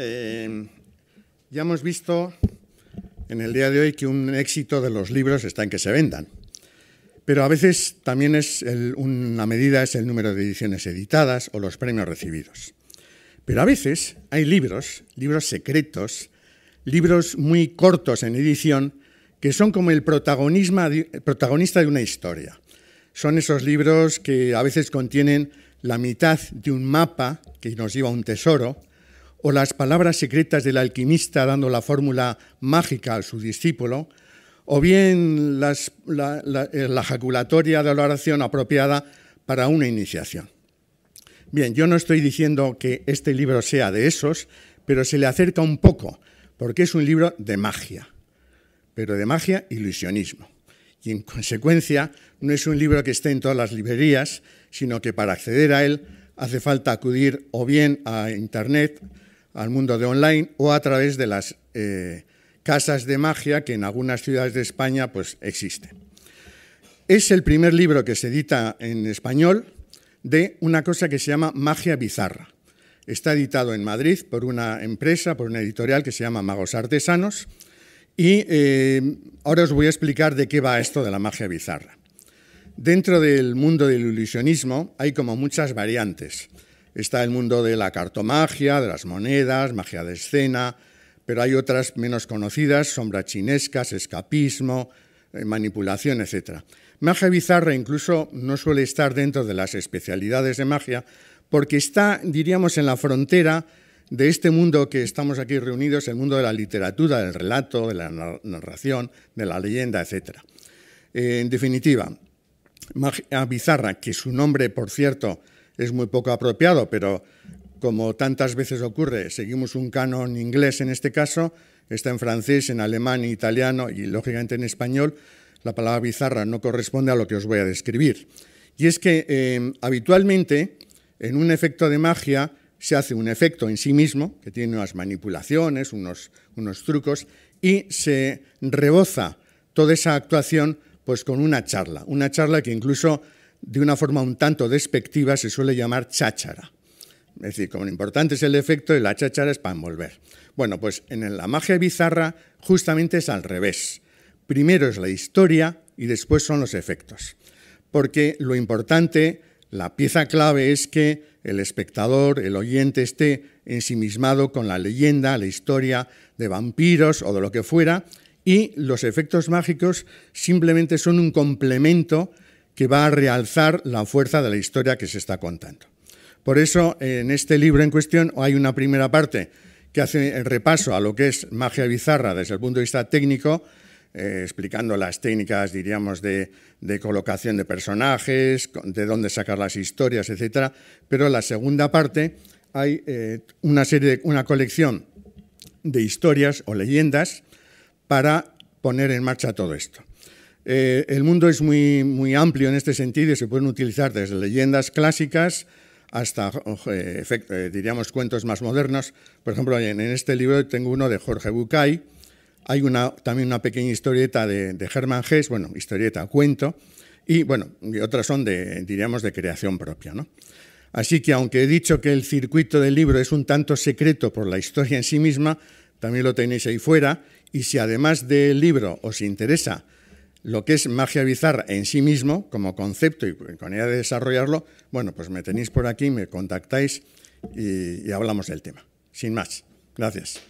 Em, ya hemos visto en el día de hoy que un éxito de los libros está en que se vendan. Pero a veces también es una medida es el número de ediciones editadas o los premios recibidos. Pero a veces hay libros, libros secretos, libros muy cortos en edición, que son como el protagonista de una historia. Son esos libros que a veces contienen la mitad de un mapa que nos lleva a un tesoro, o las palabras secretas del alquimista dando la fórmula mágica a su discípulo, o bien eh, la, ejaculatoria de la oración apropiada para una iniciación. Bien, yo no estoy diciendo que este libro sea de esos, pero se le acerca un poco, porque es un libro de magia, pero de magia ilusionismo. Y en consecuencia, no es un libro que esté en todas las librerías, sino que para acceder a él hace falta acudir o bien a Internet, al mundo de online o a través de las eh, casas de magia que en algunas ciudades de España pues, existen. Es el primer libro que se edita en español de una cosa que se llama magia bizarra. Está editado en Madrid por una empresa, por una editorial que se llama Magos Artesanos. Y eh, ahora os voy a explicar de qué va esto de la magia bizarra. Dentro del mundo del ilusionismo hay como muchas variantes. Está el mundo de la cartomagia, de las monedas, magia de escena, pero hay otras menos conocidas, sombra chinescas, escapismo, eh, manipulación, etc. Magia bizarra incluso no suele estar dentro de las especialidades de magia porque está, diríamos, en la frontera de este mundo que estamos aquí reunidos, el mundo de la literatura, del relato, de la narración, de la leyenda, etc. Eh, en definitiva, magia bizarra, que su nombre, por cierto, es muy poco apropiado, pero como tantas veces ocurre, seguimos un canon inglés en este caso, está en francés, en alemán, en italiano y lógicamente en español, la palabra bizarra no corresponde a lo que os voy a describir. Y es que eh, habitualmente en un efecto de magia se hace un efecto en sí mismo, que tiene unas manipulaciones, unos, unos trucos, y se reboza toda esa actuación pues, con una charla, una charla que incluso de una forma un tanto despectiva se suele llamar cháchara. Es decir, como lo importante es el efecto y la cháchara es para envolver. Bueno, pues en la magia bizarra justamente es al revés. Primero es la historia y después son los efectos. Porque lo importante, la pieza clave es que el espectador, el oyente esté ensimismado con la leyenda, la historia de vampiros o de lo que fuera, y los efectos mágicos simplemente son un complemento que va a realzar la fuerza de la historia que se está contando. Por eso, en este libro en cuestión hay una primera parte que hace el repaso a lo que es magia bizarra desde el punto de vista técnico, eh, explicando las técnicas, diríamos, de, colocación de personajes, de dónde sacar las historias, etc. Pero la segunda parte hay eh, una, serie, una colección de historias o leyendas para poner en marcha todo esto. Eh, el mundo es muy, amplio en este sentido y se pueden utilizar desde leyendas clásicas hasta, eh, eh, diríamos, cuentos más modernos. Por ejemplo, en, este libro tengo uno de Jorge Bucay. Hay también una pequeña historieta de, de Germán bueno, historieta, cuento, y bueno, otras son de, diríamos, de creación propia. Así que, aunque he dicho que el circuito del libro es un tanto secreto por la historia en sí misma, también lo tenéis ahí fuera, y si además del libro os interesa lo que es magia bizarra en sí mismo, como concepto y con idea de desarrollarlo, bueno, pues me tenéis por aquí, me contactáis y, y hablamos del tema. Sin más. Gracias.